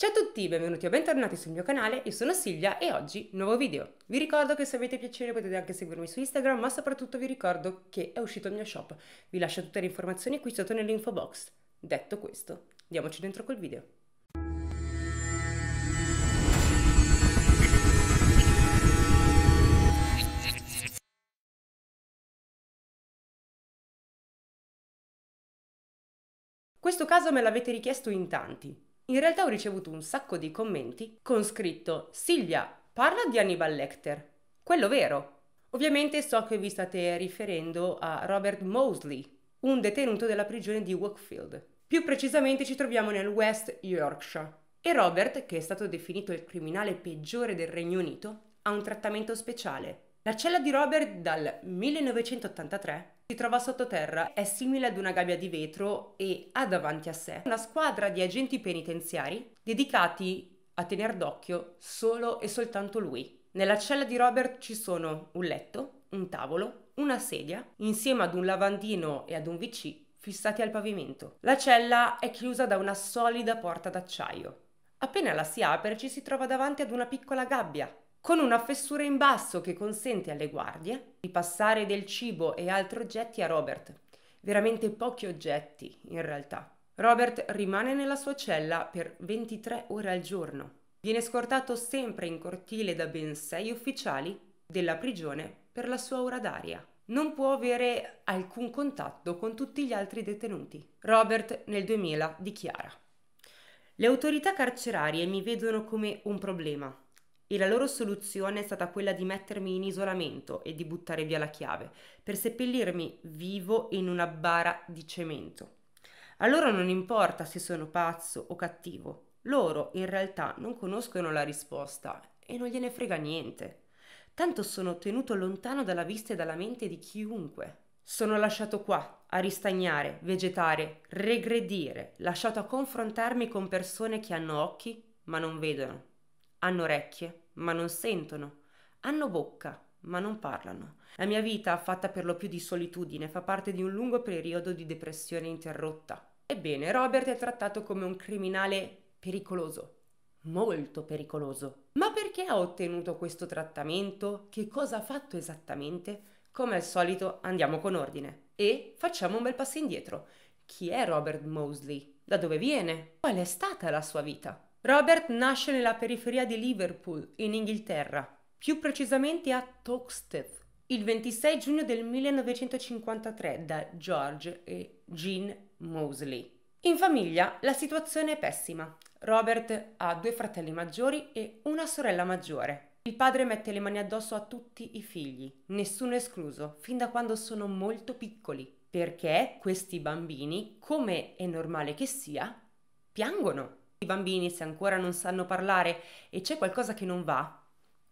Ciao a tutti, benvenuti o bentornati sul mio canale, io sono Silvia e oggi nuovo video. Vi ricordo che se avete piacere potete anche seguirmi su Instagram, ma soprattutto vi ricordo che è uscito il mio shop. Vi lascio tutte le informazioni qui sotto nell'info box. Detto questo, diamoci dentro col video. Questo caso me l'avete richiesto in tanti, in realtà ho ricevuto un sacco di commenti con scritto Silvia, parla di Hannibal Lecter, quello vero. Ovviamente so che vi state riferendo a Robert Mosley, un detenuto della prigione di Wakefield. Più precisamente ci troviamo nel West Yorkshire. E Robert, che è stato definito il criminale peggiore del Regno Unito, ha un trattamento speciale. La cella di Robert dal 1983 si trova sottoterra, è simile ad una gabbia di vetro e ha davanti a sé una squadra di agenti penitenziari dedicati a tener d'occhio solo e soltanto lui. Nella cella di Robert ci sono un letto, un tavolo, una sedia, insieme ad un lavandino e ad un VC fissati al pavimento. La cella è chiusa da una solida porta d'acciaio. Appena la si apre ci si trova davanti ad una piccola gabbia con una fessura in basso che consente alle guardie di passare del cibo e altri oggetti a Robert. Veramente pochi oggetti, in realtà. Robert rimane nella sua cella per 23 ore al giorno. Viene scortato sempre in cortile da ben sei ufficiali della prigione per la sua ora d'aria. Non può avere alcun contatto con tutti gli altri detenuti. Robert nel 2000 dichiara: Le autorità carcerarie mi vedono come un problema e la loro soluzione è stata quella di mettermi in isolamento e di buttare via la chiave, per seppellirmi vivo in una bara di cemento. A loro non importa se sono pazzo o cattivo, loro in realtà non conoscono la risposta e non gliene frega niente. Tanto sono tenuto lontano dalla vista e dalla mente di chiunque. Sono lasciato qua a ristagnare, vegetare, regredire, lasciato a confrontarmi con persone che hanno occhi ma non vedono hanno orecchie, ma non sentono. Hanno bocca, ma non parlano. La mia vita, fatta per lo più di solitudine, fa parte di un lungo periodo di depressione interrotta. Ebbene, Robert è trattato come un criminale pericoloso, molto pericoloso. Ma perché ha ottenuto questo trattamento? Che cosa ha fatto esattamente? Come al solito andiamo con ordine e facciamo un bel passo indietro. Chi è Robert Mosley? Da dove viene? Qual è stata la sua vita? Robert nasce nella periferia di Liverpool, in Inghilterra, più precisamente a Toxteth, il 26 giugno del 1953 da George e Jean Mosley. In famiglia la situazione è pessima. Robert ha due fratelli maggiori e una sorella maggiore. Il padre mette le mani addosso a tutti i figli, nessuno escluso, fin da quando sono molto piccoli, perché questi bambini, come è normale che sia, piangono. I bambini, se ancora non sanno parlare e c'è qualcosa che non va,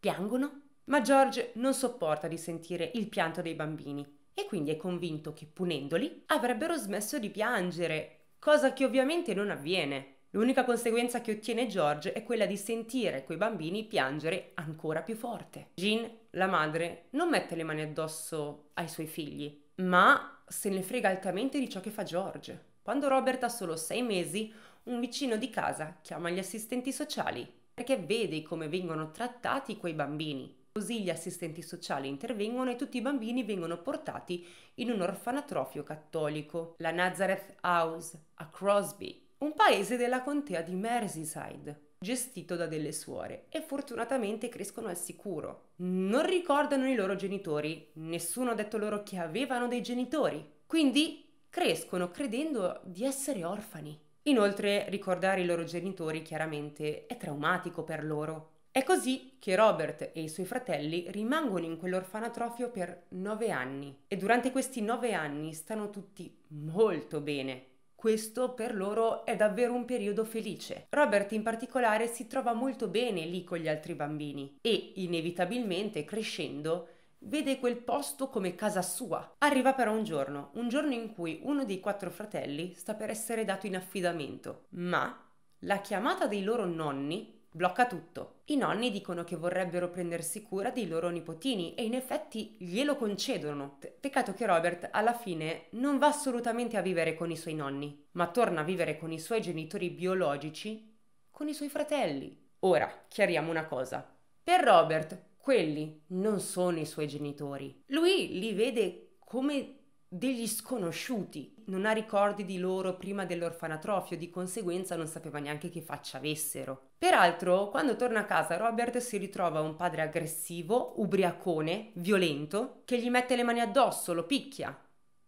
piangono. Ma George non sopporta di sentire il pianto dei bambini e quindi è convinto che punendoli avrebbero smesso di piangere, cosa che ovviamente non avviene. L'unica conseguenza che ottiene George è quella di sentire quei bambini piangere ancora più forte. Jean, la madre, non mette le mani addosso ai suoi figli, ma se ne frega altamente di ciò che fa George. Quando Robert ha solo sei mesi, un vicino di casa chiama gli assistenti sociali perché vede come vengono trattati quei bambini. Così gli assistenti sociali intervengono e tutti i bambini vengono portati in un orfanatrofio cattolico, la Nazareth House a Crosby, un paese della contea di Merseyside, gestito da delle suore e fortunatamente crescono al sicuro. Non ricordano i loro genitori, nessuno ha detto loro che avevano dei genitori, quindi crescono credendo di essere orfani. Inoltre ricordare i loro genitori chiaramente è traumatico per loro. È così che Robert e i suoi fratelli rimangono in quell'orfanatrofio per nove anni e durante questi nove anni stanno tutti molto bene. Questo per loro è davvero un periodo felice. Robert in particolare si trova molto bene lì con gli altri bambini e inevitabilmente crescendo vede quel posto come casa sua. Arriva però un giorno, un giorno in cui uno dei quattro fratelli sta per essere dato in affidamento, ma la chiamata dei loro nonni blocca tutto. I nonni dicono che vorrebbero prendersi cura dei loro nipotini e in effetti glielo concedono. peccato che Robert alla fine non va assolutamente a vivere con i suoi nonni, ma torna a vivere con i suoi genitori biologici, con i suoi fratelli. Ora, chiariamo una cosa. Per Robert, quelli non sono i suoi genitori. Lui li vede come degli sconosciuti. Non ha ricordi di loro prima dell'orfanatrofio, di conseguenza non sapeva neanche che faccia avessero. Peraltro, quando torna a casa, Robert si ritrova un padre aggressivo, ubriacone, violento, che gli mette le mani addosso, lo picchia.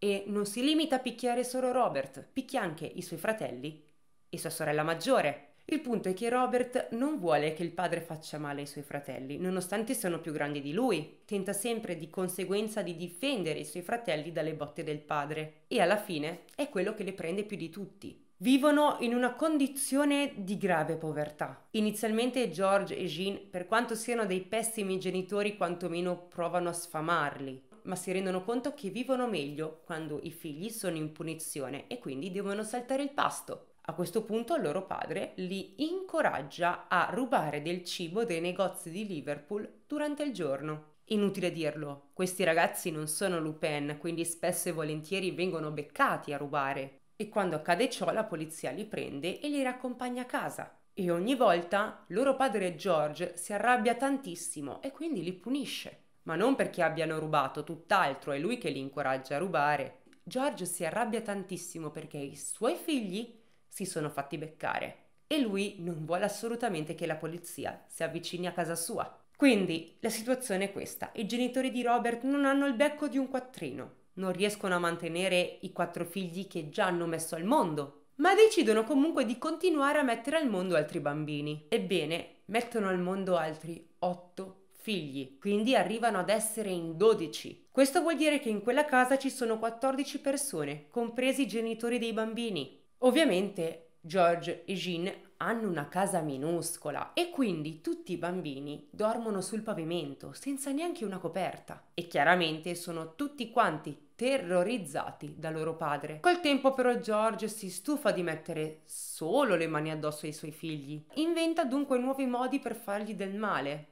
E non si limita a picchiare solo Robert, picchia anche i suoi fratelli e sua sorella maggiore. Il punto è che Robert non vuole che il padre faccia male ai suoi fratelli, nonostante siano più grandi di lui. Tenta sempre di conseguenza di difendere i suoi fratelli dalle botte del padre e alla fine è quello che le prende più di tutti. Vivono in una condizione di grave povertà. Inizialmente George e Jean, per quanto siano dei pessimi genitori, quantomeno provano a sfamarli, ma si rendono conto che vivono meglio quando i figli sono in punizione e quindi devono saltare il pasto a questo punto il loro padre li incoraggia a rubare del cibo dei negozi di Liverpool durante il giorno. Inutile dirlo, questi ragazzi non sono Lupin, quindi spesso e volentieri vengono beccati a rubare. E quando accade ciò la polizia li prende e li raccompagna a casa. E ogni volta loro padre George si arrabbia tantissimo e quindi li punisce. Ma non perché abbiano rubato, tutt'altro è lui che li incoraggia a rubare. George si arrabbia tantissimo perché i suoi figli si sono fatti beccare e lui non vuole assolutamente che la polizia si avvicini a casa sua. Quindi la situazione è questa, i genitori di Robert non hanno il becco di un quattrino, non riescono a mantenere i quattro figli che già hanno messo al mondo, ma decidono comunque di continuare a mettere al mondo altri bambini. Ebbene, mettono al mondo altri otto figli, quindi arrivano ad essere in 12. Questo vuol dire che in quella casa ci sono 14 persone, compresi i genitori dei bambini. Ovviamente George e Jean hanno una casa minuscola e quindi tutti i bambini dormono sul pavimento senza neanche una coperta e chiaramente sono tutti quanti terrorizzati da loro padre. Col tempo però George si stufa di mettere solo le mani addosso ai suoi figli. Inventa dunque nuovi modi per fargli del male,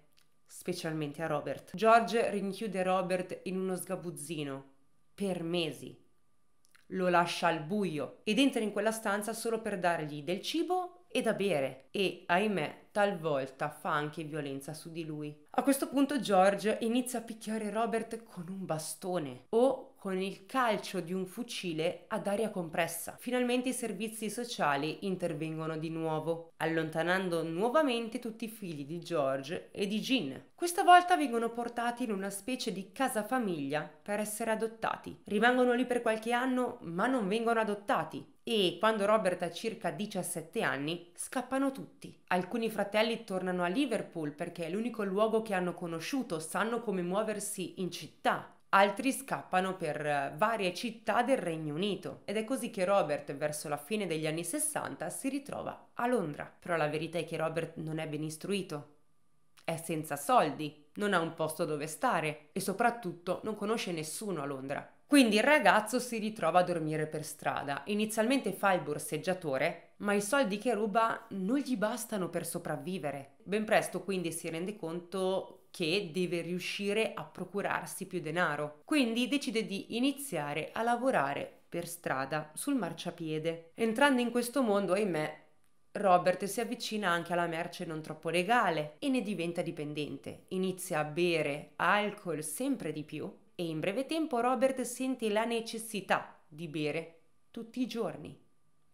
specialmente a Robert. George rinchiude Robert in uno sgabuzzino per mesi lo lascia al buio ed entra in quella stanza solo per dargli del cibo e da bere e, ahimè, talvolta fa anche violenza su di lui. A questo punto George inizia a picchiare Robert con un bastone o con il calcio di un fucile ad aria compressa. Finalmente i servizi sociali intervengono di nuovo, allontanando nuovamente tutti i figli di George e di Jean. Questa volta vengono portati in una specie di casa famiglia per essere adottati. Rimangono lì per qualche anno, ma non vengono adottati e quando Robert ha circa 17 anni scappano tutti. Alcuni fratelli tornano a Liverpool perché è l'unico luogo che hanno conosciuto, sanno come muoversi in città. Altri scappano per eh, varie città del Regno Unito ed è così che Robert verso la fine degli anni 60 si ritrova a Londra. Però la verità è che Robert non è ben istruito, è senza soldi, non ha un posto dove stare e soprattutto non conosce nessuno a Londra. Quindi il ragazzo si ritrova a dormire per strada. Inizialmente fa il borseggiatore, ma i soldi che ruba non gli bastano per sopravvivere. Ben presto quindi si rende conto che deve riuscire a procurarsi più denaro. Quindi decide di iniziare a lavorare per strada, sul marciapiede. Entrando in questo mondo, ahimè, Robert si avvicina anche alla merce non troppo legale e ne diventa dipendente. Inizia a bere alcol sempre di più e in breve tempo Robert sente la necessità di bere tutti i giorni,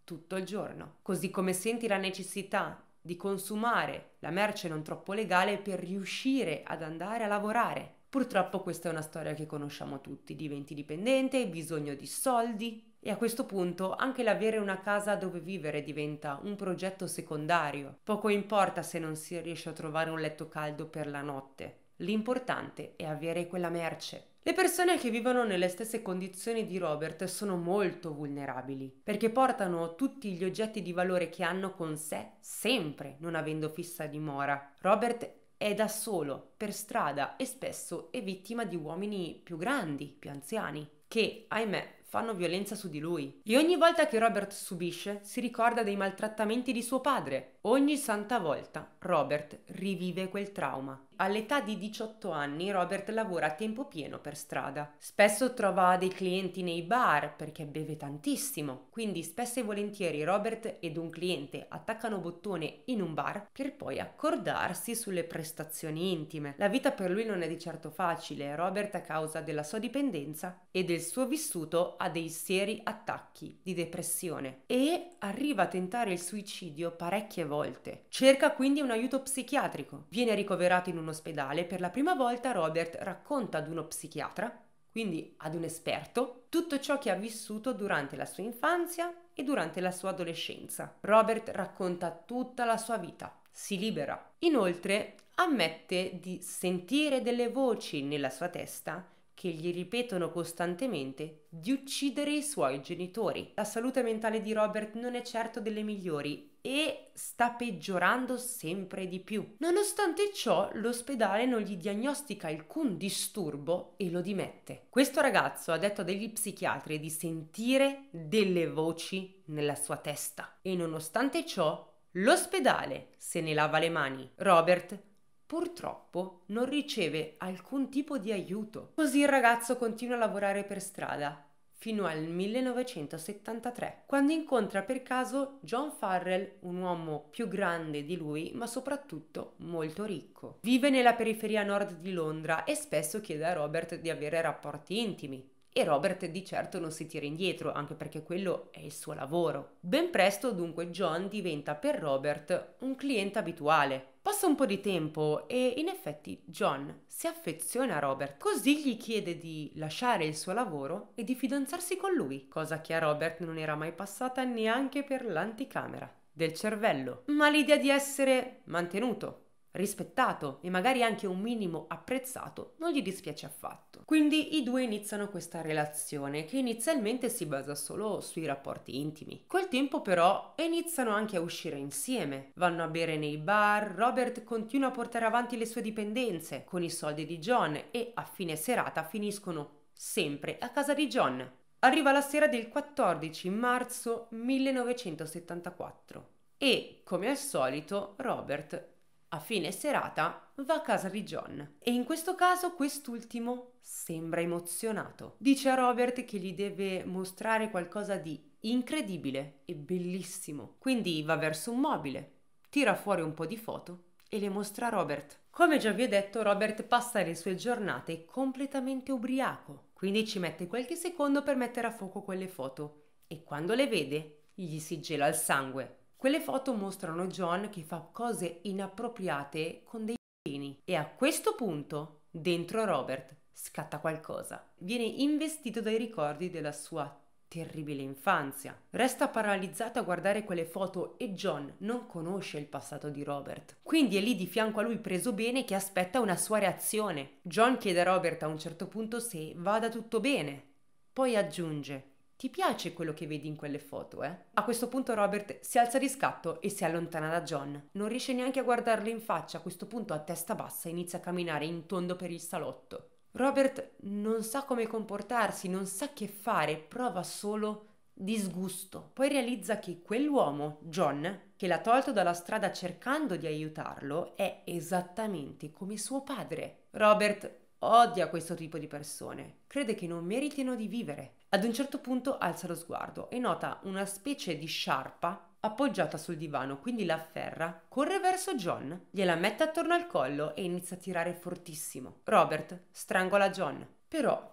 tutto il giorno, così come senti la necessità di consumare la merce non troppo legale per riuscire ad andare a lavorare. Purtroppo questa è una storia che conosciamo tutti, diventi dipendente, hai bisogno di soldi e a questo punto anche l'avere una casa dove vivere diventa un progetto secondario. Poco importa se non si riesce a trovare un letto caldo per la notte, l'importante è avere quella merce. Le persone che vivono nelle stesse condizioni di Robert sono molto vulnerabili, perché portano tutti gli oggetti di valore che hanno con sé sempre, non avendo fissa dimora. Robert è da solo, per strada e spesso è vittima di uomini più grandi, più anziani, che, ahimè, fanno violenza su di lui. E ogni volta che Robert subisce, si ricorda dei maltrattamenti di suo padre, ogni santa volta Robert rivive quel trauma. All'età di 18 anni Robert lavora a tempo pieno per strada. Spesso trova dei clienti nei bar perché beve tantissimo, quindi spesso e volentieri Robert ed un cliente attaccano bottone in un bar per poi accordarsi sulle prestazioni intime. La vita per lui non è di certo facile, Robert a causa della sua dipendenza e del suo vissuto ha dei seri attacchi di depressione e arriva a tentare il suicidio parecchie volte. Cerca quindi una aiuto psichiatrico. Viene ricoverato in un ospedale e per la prima volta Robert racconta ad uno psichiatra, quindi ad un esperto, tutto ciò che ha vissuto durante la sua infanzia e durante la sua adolescenza. Robert racconta tutta la sua vita, si libera. Inoltre ammette di sentire delle voci nella sua testa che gli ripetono costantemente di uccidere i suoi genitori. La salute mentale di Robert non è certo delle migliori e sta peggiorando sempre di più. Nonostante ciò, l'ospedale non gli diagnostica alcun disturbo e lo dimette. Questo ragazzo ha detto a degli psichiatri di sentire delle voci nella sua testa e nonostante ciò l'ospedale se ne lava le mani. Robert purtroppo non riceve alcun tipo di aiuto. Così il ragazzo continua a lavorare per strada fino al 1973, quando incontra per caso John Farrell, un uomo più grande di lui, ma soprattutto molto ricco. Vive nella periferia nord di Londra e spesso chiede a Robert di avere rapporti intimi, e Robert di certo non si tira indietro, anche perché quello è il suo lavoro. Ben presto dunque John diventa per Robert un cliente abituale, Passa un po' di tempo e in effetti John si affeziona a Robert, così gli chiede di lasciare il suo lavoro e di fidanzarsi con lui, cosa che a Robert non era mai passata neanche per l'anticamera del cervello, ma l'idea di essere mantenuto, rispettato e magari anche un minimo apprezzato, non gli dispiace affatto. Quindi i due iniziano questa relazione che inizialmente si basa solo sui rapporti intimi. Col tempo però iniziano anche a uscire insieme, vanno a bere nei bar, Robert continua a portare avanti le sue dipendenze con i soldi di John e a fine serata finiscono sempre a casa di John. Arriva la sera del 14 marzo 1974 e, come al solito, Robert a fine serata va a casa di John e in questo caso quest'ultimo sembra emozionato. Dice a Robert che gli deve mostrare qualcosa di incredibile e bellissimo. Quindi va verso un mobile, tira fuori un po' di foto e le mostra a Robert. Come già vi ho detto, Robert passa le sue giornate completamente ubriaco, quindi ci mette qualche secondo per mettere a fuoco quelle foto e quando le vede gli si gela il sangue quelle foto mostrano John che fa cose inappropriate con dei bambini e a questo punto, dentro Robert, scatta qualcosa. Viene investito dai ricordi della sua terribile infanzia. Resta paralizzato a guardare quelle foto e John non conosce il passato di Robert. Quindi è lì di fianco a lui preso bene che aspetta una sua reazione. John chiede a Robert a un certo punto se vada tutto bene. Poi aggiunge ti piace quello che vedi in quelle foto, eh? A questo punto Robert si alza di scatto e si allontana da John. Non riesce neanche a guardarlo in faccia, a questo punto a testa bassa inizia a camminare in tondo per il salotto. Robert non sa come comportarsi, non sa che fare, prova solo disgusto. Poi realizza che quell'uomo, John, che l'ha tolto dalla strada cercando di aiutarlo, è esattamente come suo padre. Robert odia questo tipo di persone, crede che non meritino di vivere. Ad un certo punto alza lo sguardo e nota una specie di sciarpa appoggiata sul divano, quindi la afferra, corre verso John, gliela mette attorno al collo e inizia a tirare fortissimo. Robert strangola John. Però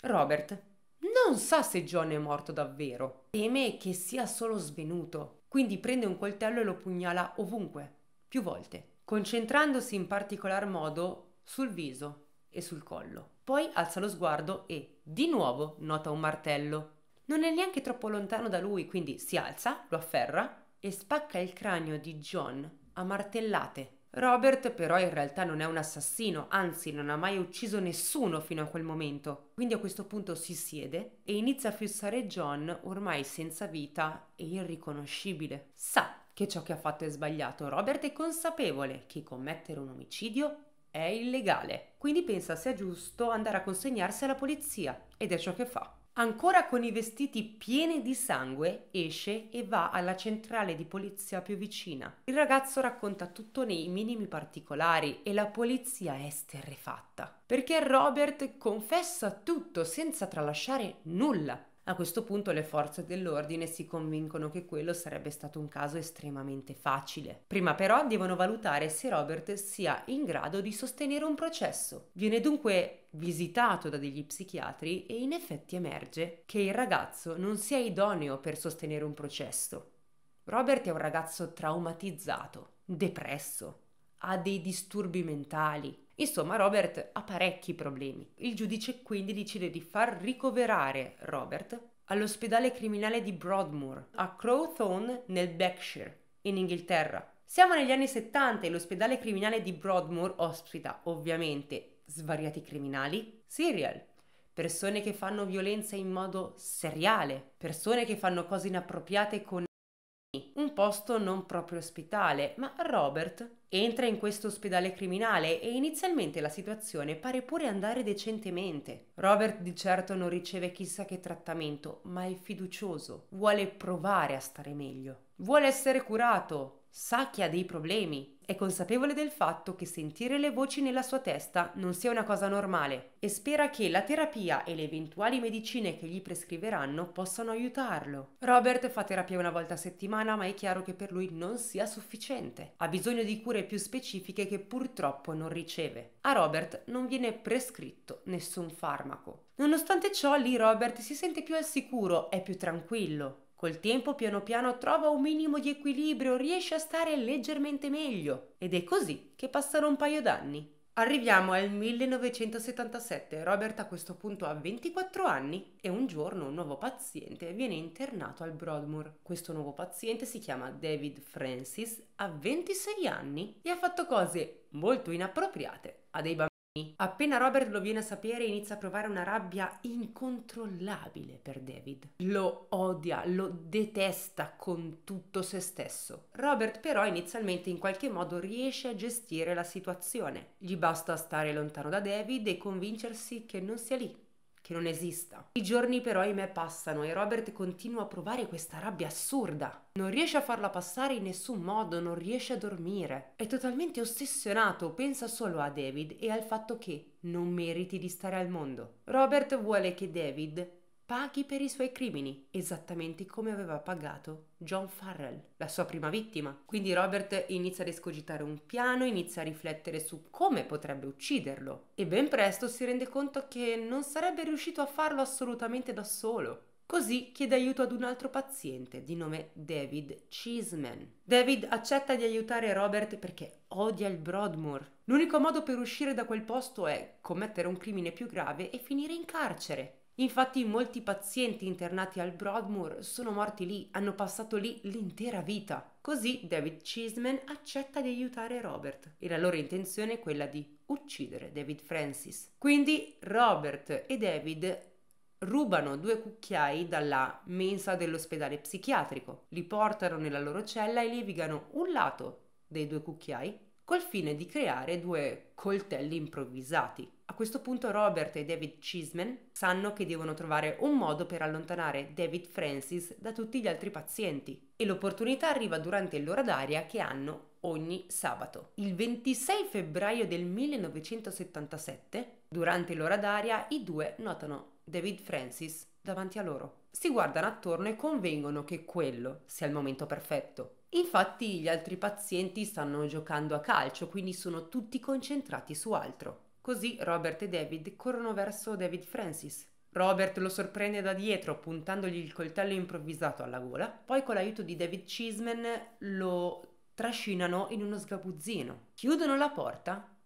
Robert non sa se John è morto davvero. Teme che sia solo svenuto, quindi prende un coltello e lo pugnala ovunque, più volte, concentrandosi in particolar modo sul viso e sul collo. Poi alza lo sguardo e, di nuovo nota un martello. Non è neanche troppo lontano da lui, quindi si alza, lo afferra e spacca il cranio di John a martellate. Robert però in realtà non è un assassino, anzi non ha mai ucciso nessuno fino a quel momento. Quindi a questo punto si siede e inizia a fissare John ormai senza vita e irriconoscibile. Sa che ciò che ha fatto è sbagliato, Robert è consapevole che commettere un omicidio è illegale, quindi pensa sia giusto andare a consegnarsi alla polizia ed è ciò che fa. Ancora con i vestiti pieni di sangue, esce e va alla centrale di polizia più vicina. Il ragazzo racconta tutto nei minimi particolari e la polizia è sterrefatta, perché Robert confessa tutto senza tralasciare nulla a questo punto le forze dell'ordine si convincono che quello sarebbe stato un caso estremamente facile. Prima però devono valutare se Robert sia in grado di sostenere un processo. Viene dunque visitato da degli psichiatri e in effetti emerge che il ragazzo non sia idoneo per sostenere un processo. Robert è un ragazzo traumatizzato, depresso, ha dei disturbi mentali, Insomma, Robert ha parecchi problemi. Il giudice quindi decide di far ricoverare Robert all'ospedale criminale di Broadmoor, a Crowthorne nel Berkshire, in Inghilterra. Siamo negli anni 70 e l'ospedale criminale di Broadmoor ospita, ovviamente, svariati criminali, serial, persone che fanno violenza in modo seriale, persone che fanno cose inappropriate con un posto non proprio ospitale, ma Robert entra in questo ospedale criminale e inizialmente la situazione pare pure andare decentemente. Robert di certo non riceve chissà che trattamento, ma è fiducioso, vuole provare a stare meglio, vuole essere curato, sa che ha dei problemi è consapevole del fatto che sentire le voci nella sua testa non sia una cosa normale e spera che la terapia e le eventuali medicine che gli prescriveranno possano aiutarlo. Robert fa terapia una volta a settimana, ma è chiaro che per lui non sia sufficiente. Ha bisogno di cure più specifiche che purtroppo non riceve. A Robert non viene prescritto nessun farmaco. Nonostante ciò, lì Robert si sente più al sicuro, è più tranquillo. Col tempo piano piano trova un minimo di equilibrio, riesce a stare leggermente meglio ed è così che passano un paio d'anni. Arriviamo al 1977, Robert a questo punto ha 24 anni e un giorno un nuovo paziente viene internato al Broadmoor. Questo nuovo paziente si chiama David Francis, ha 26 anni e ha fatto cose molto inappropriate a dei bambini. Appena Robert lo viene a sapere inizia a provare una rabbia incontrollabile per David. Lo odia, lo detesta con tutto se stesso. Robert però inizialmente in qualche modo riesce a gestire la situazione. Gli basta stare lontano da David e convincersi che non sia lì che non esista. I giorni però ahimè passano e Robert continua a provare questa rabbia assurda. Non riesce a farla passare in nessun modo, non riesce a dormire. È totalmente ossessionato, pensa solo a David e al fatto che non meriti di stare al mondo. Robert vuole che David paghi per i suoi crimini, esattamente come aveva pagato John Farrell, la sua prima vittima. Quindi Robert inizia ad escogitare un piano, inizia a riflettere su come potrebbe ucciderlo e ben presto si rende conto che non sarebbe riuscito a farlo assolutamente da solo. Così chiede aiuto ad un altro paziente di nome David Cheeseman. David accetta di aiutare Robert perché odia il Broadmoor. L'unico modo per uscire da quel posto è commettere un crimine più grave e finire in carcere. Infatti molti pazienti internati al Broadmoor sono morti lì, hanno passato lì l'intera vita. Così David Cheeseman accetta di aiutare Robert e la loro intenzione è quella di uccidere David Francis. Quindi Robert e David rubano due cucchiai dalla mensa dell'ospedale psichiatrico, li portano nella loro cella e levigano un lato dei due cucchiai col fine di creare due coltelli improvvisati. A questo punto Robert e David Chisman sanno che devono trovare un modo per allontanare David Francis da tutti gli altri pazienti e l'opportunità arriva durante l'ora d'aria che hanno ogni sabato. Il 26 febbraio del 1977, durante l'ora d'aria, i due notano David Francis davanti a loro. Si guardano attorno e convengono che quello sia il momento perfetto Infatti gli altri pazienti stanno giocando a calcio, quindi sono tutti concentrati su altro. Così Robert e David corrono verso David Francis. Robert lo sorprende da dietro puntandogli il coltello improvvisato alla gola, poi con l'aiuto di David Cheeseman lo trascinano in uno sgabuzzino. Chiudono la porta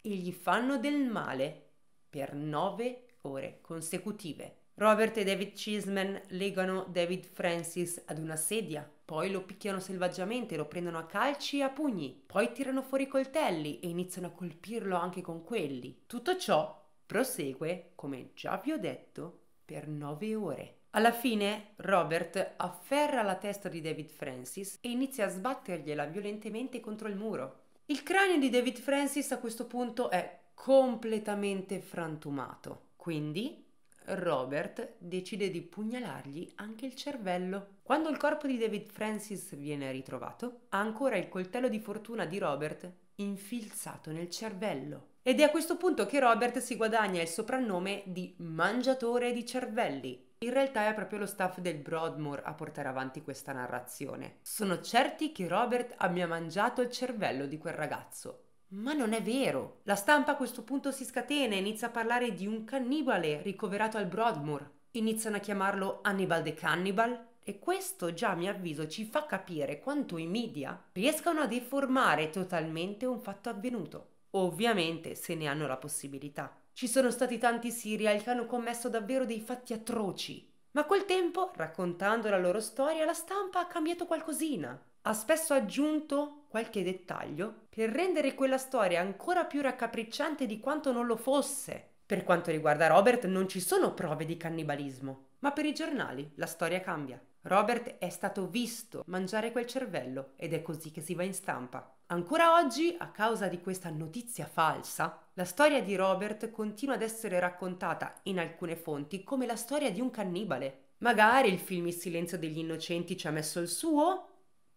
e gli fanno del male per nove ore consecutive. Robert e David Cheeseman legano David Francis ad una sedia poi lo picchiano selvaggiamente, lo prendono a calci e a pugni, poi tirano fuori i coltelli e iniziano a colpirlo anche con quelli. Tutto ciò prosegue, come già vi ho detto, per nove ore. Alla fine Robert afferra la testa di David Francis e inizia a sbattergliela violentemente contro il muro. Il cranio di David Francis a questo punto è completamente frantumato, quindi Robert decide di pugnalargli anche il cervello. Quando il corpo di David Francis viene ritrovato, ha ancora il coltello di fortuna di Robert infilzato nel cervello. Ed è a questo punto che Robert si guadagna il soprannome di mangiatore di cervelli. In realtà è proprio lo staff del Broadmoor a portare avanti questa narrazione. Sono certi che Robert abbia mangiato il cervello di quel ragazzo. Ma non è vero. La stampa a questo punto si scatena e inizia a parlare di un cannibale ricoverato al Broadmoor. Iniziano a chiamarlo Hannibal the Cannibal, e questo già, a mio avviso, ci fa capire quanto i media riescano a deformare totalmente un fatto avvenuto, ovviamente se ne hanno la possibilità. Ci sono stati tanti serial che hanno commesso davvero dei fatti atroci, ma col tempo, raccontando la loro storia, la stampa ha cambiato qualcosina. Ha spesso aggiunto qualche dettaglio per rendere quella storia ancora più raccapricciante di quanto non lo fosse. Per quanto riguarda Robert, non ci sono prove di cannibalismo, ma per i giornali la storia cambia. Robert è stato visto mangiare quel cervello ed è così che si va in stampa. Ancora oggi, a causa di questa notizia falsa, la storia di Robert continua ad essere raccontata in alcune fonti come la storia di un cannibale. Magari il film Il silenzio degli innocenti ci ha messo il suo?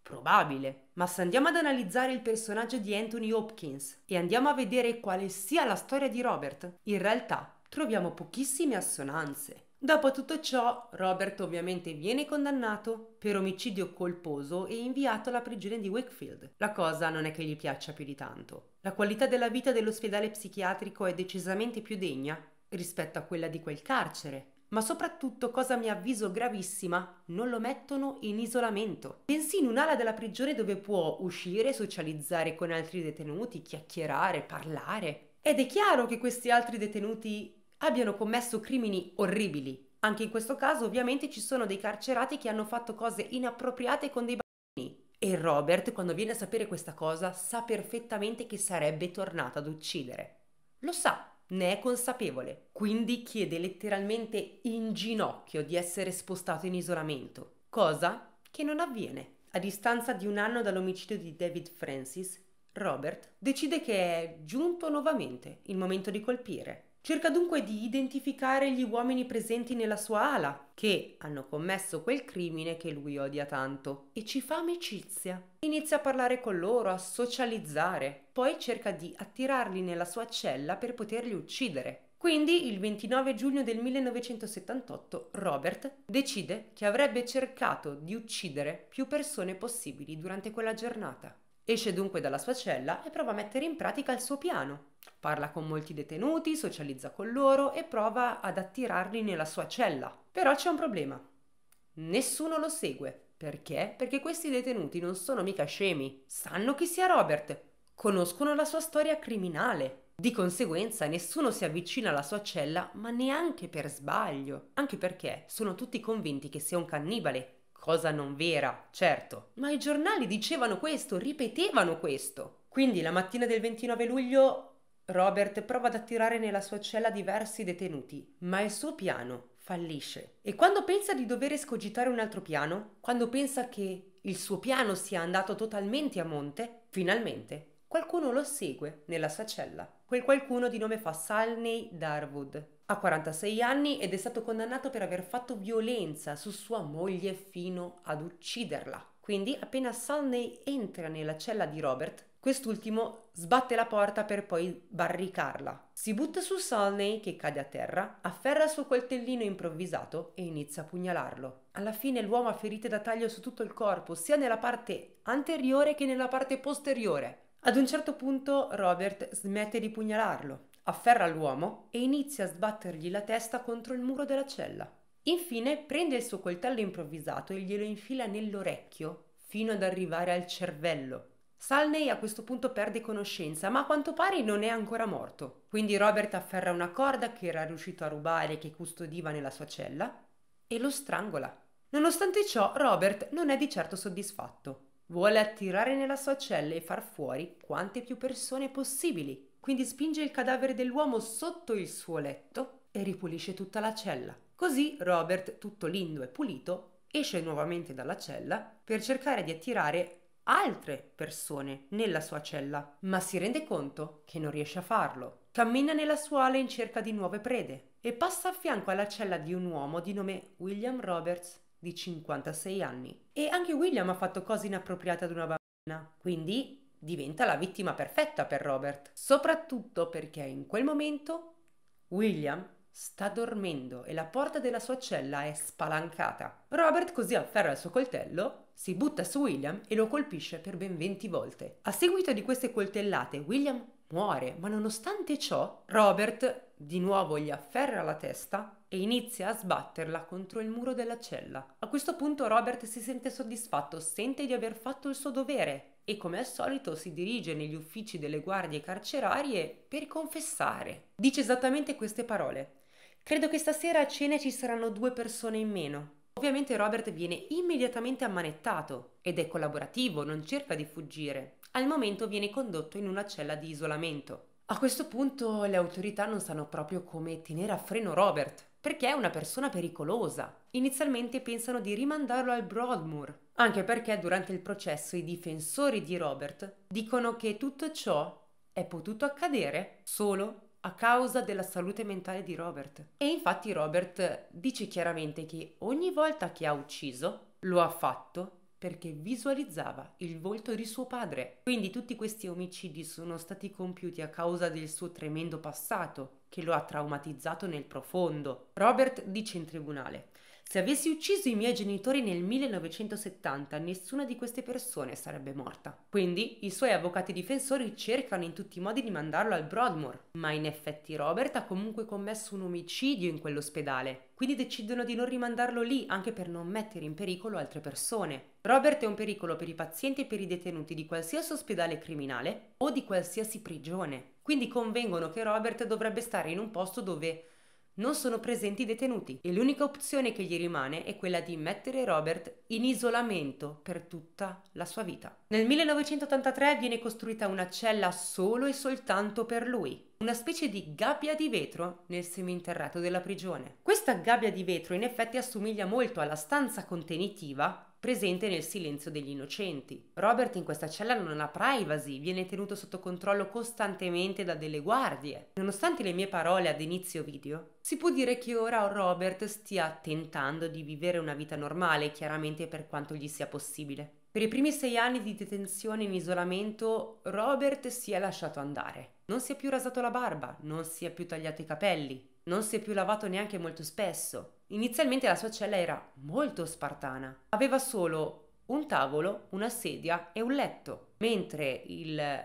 Probabile. Ma se andiamo ad analizzare il personaggio di Anthony Hopkins e andiamo a vedere quale sia la storia di Robert, in realtà troviamo pochissime assonanze. Dopo tutto ciò, Robert ovviamente viene condannato per omicidio colposo e inviato alla prigione di Wakefield. La cosa non è che gli piaccia più di tanto. La qualità della vita dell'ospedale psichiatrico è decisamente più degna rispetto a quella di quel carcere. Ma soprattutto, cosa mi avviso gravissima, non lo mettono in isolamento, bensì in un'ala della prigione dove può uscire, socializzare con altri detenuti, chiacchierare, parlare. Ed è chiaro che questi altri detenuti abbiano commesso crimini orribili. Anche in questo caso ovviamente ci sono dei carcerati che hanno fatto cose inappropriate con dei bambini. E Robert, quando viene a sapere questa cosa, sa perfettamente che sarebbe tornato ad uccidere. Lo sa, ne è consapevole, quindi chiede letteralmente in ginocchio di essere spostato in isolamento, cosa che non avviene. A distanza di un anno dall'omicidio di David Francis, Robert decide che è giunto nuovamente il momento di colpire Cerca dunque di identificare gli uomini presenti nella sua ala, che hanno commesso quel crimine che lui odia tanto, e ci fa amicizia. Inizia a parlare con loro, a socializzare, poi cerca di attirarli nella sua cella per poterli uccidere. Quindi il 29 giugno del 1978 Robert decide che avrebbe cercato di uccidere più persone possibili durante quella giornata. Esce dunque dalla sua cella e prova a mettere in pratica il suo piano. Parla con molti detenuti, socializza con loro e prova ad attirarli nella sua cella. Però c'è un problema. Nessuno lo segue. Perché? Perché questi detenuti non sono mica scemi. Sanno chi sia Robert. Conoscono la sua storia criminale. Di conseguenza nessuno si avvicina alla sua cella, ma neanche per sbaglio, anche perché sono tutti convinti che sia un cannibale cosa non vera, certo, ma i giornali dicevano questo, ripetevano questo. Quindi la mattina del 29 luglio Robert prova ad attirare nella sua cella diversi detenuti, ma il suo piano fallisce. E quando pensa di dover escogitare un altro piano, quando pensa che il suo piano sia andato totalmente a monte, finalmente qualcuno lo segue nella sua cella. Quel qualcuno di nome fa Salney Darwood, ha 46 anni ed è stato condannato per aver fatto violenza su sua moglie fino ad ucciderla. Quindi appena Salney entra nella cella di Robert, quest'ultimo sbatte la porta per poi barricarla. Si butta su Salney che cade a terra, afferra il suo coltellino improvvisato e inizia a pugnalarlo. Alla fine l'uomo ha ferite da taglio su tutto il corpo, sia nella parte anteriore che nella parte posteriore. Ad un certo punto Robert smette di pugnalarlo afferra l'uomo e inizia a sbattergli la testa contro il muro della cella. Infine prende il suo coltello improvvisato e glielo infila nell'orecchio fino ad arrivare al cervello. Salney a questo punto perde conoscenza, ma a quanto pare non è ancora morto. Quindi Robert afferra una corda che era riuscito a rubare e che custodiva nella sua cella e lo strangola. Nonostante ciò, Robert non è di certo soddisfatto. Vuole attirare nella sua cella e far fuori quante più persone possibili, quindi spinge il cadavere dell'uomo sotto il suo letto e ripulisce tutta la cella. Così Robert, tutto lindo e pulito, esce nuovamente dalla cella per cercare di attirare altre persone nella sua cella, ma si rende conto che non riesce a farlo. Cammina nella sua ala in cerca di nuove prede e passa a fianco alla cella di un uomo di nome William Roberts, di 56 anni. E anche William ha fatto cose inappropriate ad una bambina, quindi diventa la vittima perfetta per Robert, soprattutto perché in quel momento William sta dormendo e la porta della sua cella è spalancata. Robert così afferra il suo coltello, si butta su William e lo colpisce per ben 20 volte. A seguito di queste coltellate William muore, ma nonostante ciò Robert di nuovo gli afferra la testa e inizia a sbatterla contro il muro della cella. A questo punto Robert si sente soddisfatto, sente di aver fatto il suo dovere, e come al solito si dirige negli uffici delle guardie carcerarie per confessare. Dice esattamente queste parole. Credo che stasera a cena ci saranno due persone in meno. Ovviamente Robert viene immediatamente ammanettato ed è collaborativo, non cerca di fuggire. Al momento viene condotto in una cella di isolamento. A questo punto le autorità non sanno proprio come tenere a freno Robert perché è una persona pericolosa. Inizialmente pensano di rimandarlo al Broadmoor, anche perché durante il processo i difensori di Robert dicono che tutto ciò è potuto accadere solo a causa della salute mentale di Robert. E infatti Robert dice chiaramente che ogni volta che ha ucciso lo ha fatto perché visualizzava il volto di suo padre. Quindi tutti questi omicidi sono stati compiuti a causa del suo tremendo passato, che lo ha traumatizzato nel profondo. Robert dice in tribunale: Se avessi ucciso i miei genitori nel 1970, nessuna di queste persone sarebbe morta. Quindi i suoi avvocati difensori cercano in tutti i modi di mandarlo al Broadmoor, ma in effetti Robert ha comunque commesso un omicidio in quell'ospedale. Quindi decidono di non rimandarlo lì anche per non mettere in pericolo altre persone. Robert è un pericolo per i pazienti e per i detenuti di qualsiasi ospedale criminale o di qualsiasi prigione. Quindi convengono che Robert dovrebbe stare in un posto dove non sono presenti i detenuti e l'unica opzione che gli rimane è quella di mettere Robert in isolamento per tutta la sua vita. Nel 1983 viene costruita una cella solo e soltanto per lui, una specie di gabbia di vetro nel seminterrato della prigione. Questa gabbia di vetro in effetti assomiglia molto alla stanza contenitiva presente nel silenzio degli innocenti. Robert in questa cella non ha privacy, viene tenuto sotto controllo costantemente da delle guardie. Nonostante le mie parole ad inizio video, si può dire che ora Robert stia tentando di vivere una vita normale, chiaramente per quanto gli sia possibile. Per i primi sei anni di detenzione in isolamento, Robert si è lasciato andare. Non si è più rasato la barba, non si è più tagliato i capelli, non si è più lavato neanche molto spesso. Inizialmente la sua cella era molto spartana. Aveva solo un tavolo, una sedia e un letto, mentre il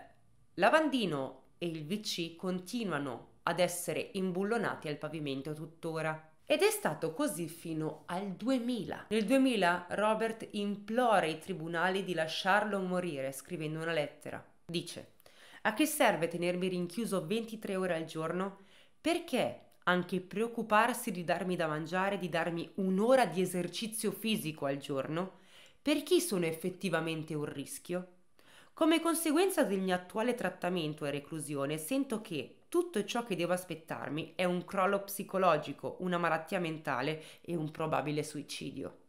lavandino e il WC continuano ad essere imbullonati al pavimento tuttora. Ed è stato così fino al 2000. Nel 2000 Robert implora i tribunali di lasciarlo morire scrivendo una lettera. Dice: A che serve tenermi rinchiuso 23 ore al giorno? Perché anche preoccuparsi di darmi da mangiare, di darmi un'ora di esercizio fisico al giorno, per chi sono effettivamente un rischio? Come conseguenza del mio attuale trattamento e reclusione, sento che tutto ciò che devo aspettarmi è un crollo psicologico, una malattia mentale e un probabile suicidio.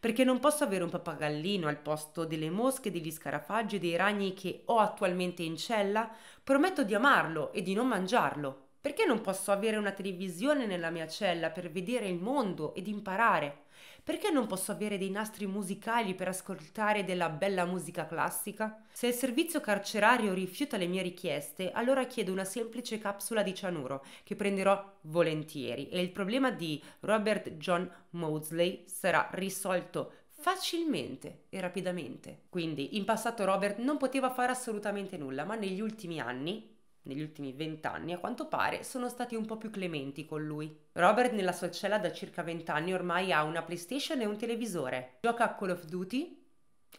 Perché non posso avere un pappagallino al posto delle mosche, degli scarafaggi e dei ragni che ho attualmente in cella? Prometto di amarlo e di non mangiarlo, perché non posso avere una televisione nella mia cella per vedere il mondo ed imparare? Perché non posso avere dei nastri musicali per ascoltare della bella musica classica? Se il servizio carcerario rifiuta le mie richieste, allora chiedo una semplice capsula di cianuro, che prenderò volentieri, e il problema di Robert John Mosley sarà risolto facilmente e rapidamente. Quindi, in passato Robert non poteva fare assolutamente nulla, ma negli ultimi anni negli ultimi vent'anni, a quanto pare, sono stati un po' più clementi con lui. Robert nella sua cella da circa vent'anni ormai ha una PlayStation e un televisore. Gioca a Call of Duty,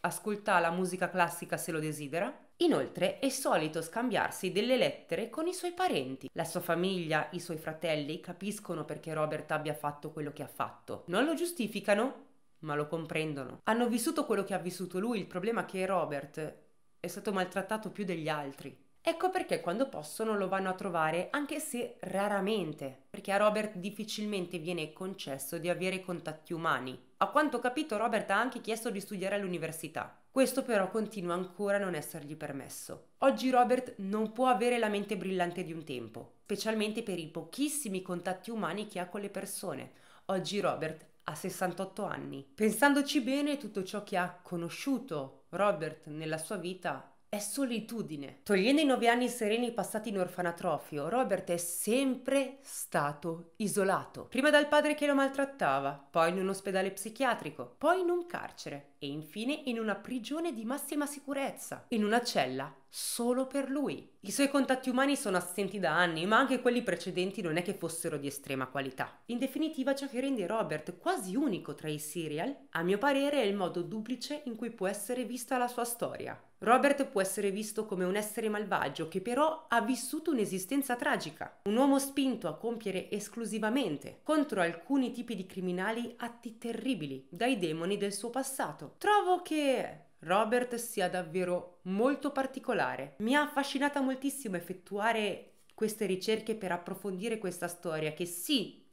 ascolta la musica classica se lo desidera. Inoltre è solito scambiarsi delle lettere con i suoi parenti. La sua famiglia, i suoi fratelli capiscono perché Robert abbia fatto quello che ha fatto. Non lo giustificano, ma lo comprendono. Hanno vissuto quello che ha vissuto lui, il problema è che Robert è stato maltrattato più degli altri. Ecco perché quando possono lo vanno a trovare, anche se raramente, perché a Robert difficilmente viene concesso di avere contatti umani. A quanto ho capito Robert ha anche chiesto di studiare all'università. Questo però continua ancora a non essergli permesso. Oggi Robert non può avere la mente brillante di un tempo, specialmente per i pochissimi contatti umani che ha con le persone. Oggi Robert ha 68 anni. Pensandoci bene, tutto ciò che ha conosciuto Robert nella sua vita è solitudine. Togliendo i nove anni sereni passati in orfanatrofio, Robert è sempre stato isolato. Prima dal padre che lo maltrattava, poi in un ospedale psichiatrico, poi in un carcere e infine in una prigione di massima sicurezza, in una cella solo per lui. I suoi contatti umani sono assenti da anni, ma anche quelli precedenti non è che fossero di estrema qualità. In definitiva, ciò che rende Robert quasi unico tra i serial, a mio parere, è il modo duplice in cui può essere vista la sua storia. Robert può essere visto come un essere malvagio che però ha vissuto un'esistenza tragica, un uomo spinto a compiere esclusivamente contro alcuni tipi di criminali atti terribili dai demoni del suo passato. Trovo che Robert sia davvero molto particolare. Mi ha affascinata moltissimo effettuare queste ricerche per approfondire questa storia che sì,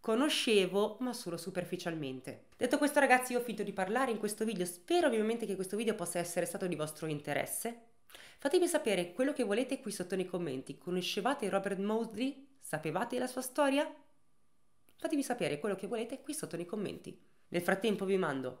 conoscevo ma solo superficialmente. Detto questo ragazzi io ho finito di parlare in questo video, spero ovviamente che questo video possa essere stato di vostro interesse. Fatemi sapere quello che volete qui sotto nei commenti, conoscevate Robert Mosley? Sapevate la sua storia? Fatemi sapere quello che volete qui sotto nei commenti. Nel frattempo vi mando